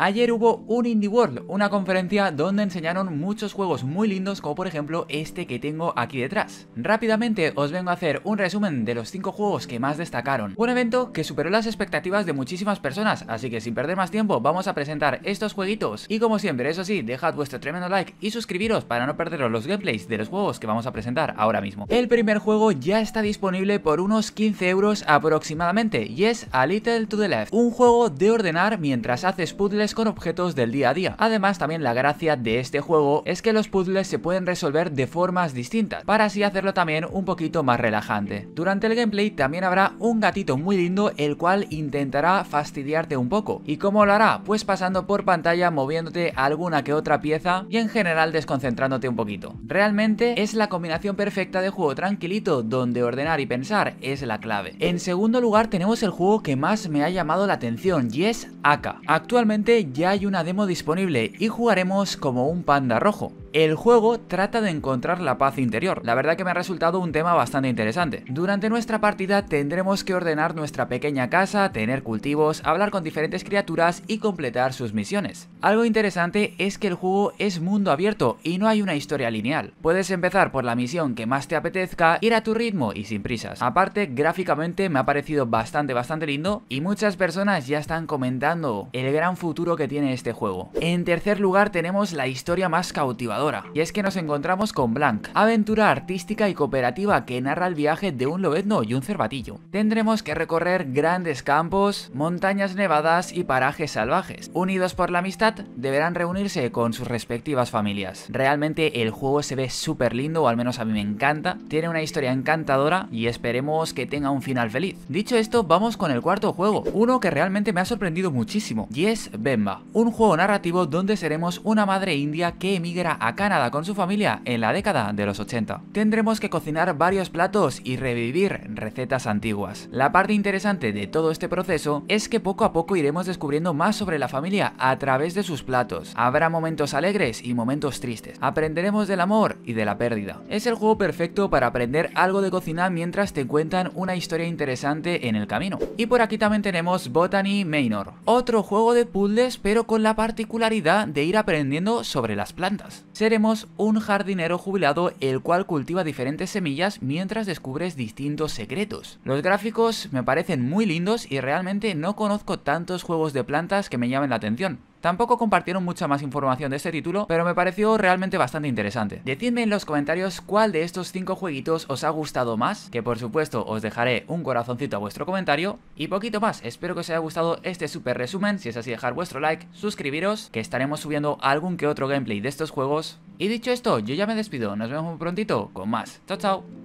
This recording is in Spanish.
Ayer hubo un Indie World, una conferencia donde enseñaron muchos juegos muy lindos como por ejemplo este que tengo aquí detrás. Rápidamente os vengo a hacer un resumen de los 5 juegos que más destacaron. Un evento que superó las expectativas de muchísimas personas, así que sin perder más tiempo vamos a presentar estos jueguitos. Y como siempre, eso sí, dejad vuestro tremendo like y suscribiros para no perderos los gameplays de los juegos que vamos a presentar ahora mismo. El primer juego ya está disponible por unos 15 euros aproximadamente y es A Little to the Left, un juego de ordenar mientras haces puzzles con objetos del día a día. Además, también la gracia de este juego es que los puzzles se pueden resolver de formas distintas, para así hacerlo también un poquito más relajante. Durante el gameplay también habrá un gatito muy lindo el cual intentará fastidiarte un poco. ¿Y cómo lo hará? Pues pasando por pantalla, moviéndote alguna que otra pieza y en general desconcentrándote un poquito. Realmente es la combinación perfecta de juego tranquilito, donde ordenar y pensar es la clave. En segundo lugar tenemos el juego que más me ha llamado la atención y es Aka. Actualmente ya hay una demo disponible y jugaremos como un panda rojo. El juego trata de encontrar la paz interior, la verdad que me ha resultado un tema bastante interesante. Durante nuestra partida tendremos que ordenar nuestra pequeña casa, tener cultivos, hablar con diferentes criaturas y completar sus misiones. Algo interesante es que el juego es mundo abierto y no hay una historia lineal. Puedes empezar por la misión que más te apetezca, ir a tu ritmo y sin prisas. Aparte, gráficamente me ha parecido bastante bastante lindo y muchas personas ya están comentando el gran futuro que tiene este juego. En tercer lugar tenemos la historia más cautiva y es que nos encontramos con blank aventura artística y cooperativa que narra el viaje de un lobezno y un cervatillo. Tendremos que recorrer grandes campos, montañas nevadas y parajes salvajes. Unidos por la amistad, deberán reunirse con sus respectivas familias. Realmente el juego se ve súper lindo, o al menos a mí me encanta, tiene una historia encantadora y esperemos que tenga un final feliz. Dicho esto, vamos con el cuarto juego, uno que realmente me ha sorprendido muchísimo, y es Bemba, un juego narrativo donde seremos una madre india que emigra a Canadá con su familia en la década de los 80. Tendremos que cocinar varios platos y revivir recetas antiguas. La parte interesante de todo este proceso es que poco a poco iremos descubriendo más sobre la familia a través de sus platos. Habrá momentos alegres y momentos tristes. Aprenderemos del amor y de la pérdida. Es el juego perfecto para aprender algo de cocina mientras te cuentan una historia interesante en el camino. Y por aquí también tenemos Botany Manor, otro juego de puzzles pero con la particularidad de ir aprendiendo sobre las plantas. Seremos un jardinero jubilado el cual cultiva diferentes semillas mientras descubres distintos secretos. Los gráficos me parecen muy lindos y realmente no conozco tantos juegos de plantas que me llamen la atención, Tampoco compartieron mucha más información de este título, pero me pareció realmente bastante interesante. Decidme en los comentarios cuál de estos 5 jueguitos os ha gustado más, que por supuesto os dejaré un corazoncito a vuestro comentario, y poquito más, espero que os haya gustado este super resumen, si es así dejar vuestro like, suscribiros, que estaremos subiendo algún que otro gameplay de estos juegos, y dicho esto, yo ya me despido, nos vemos muy prontito con más, chao chao.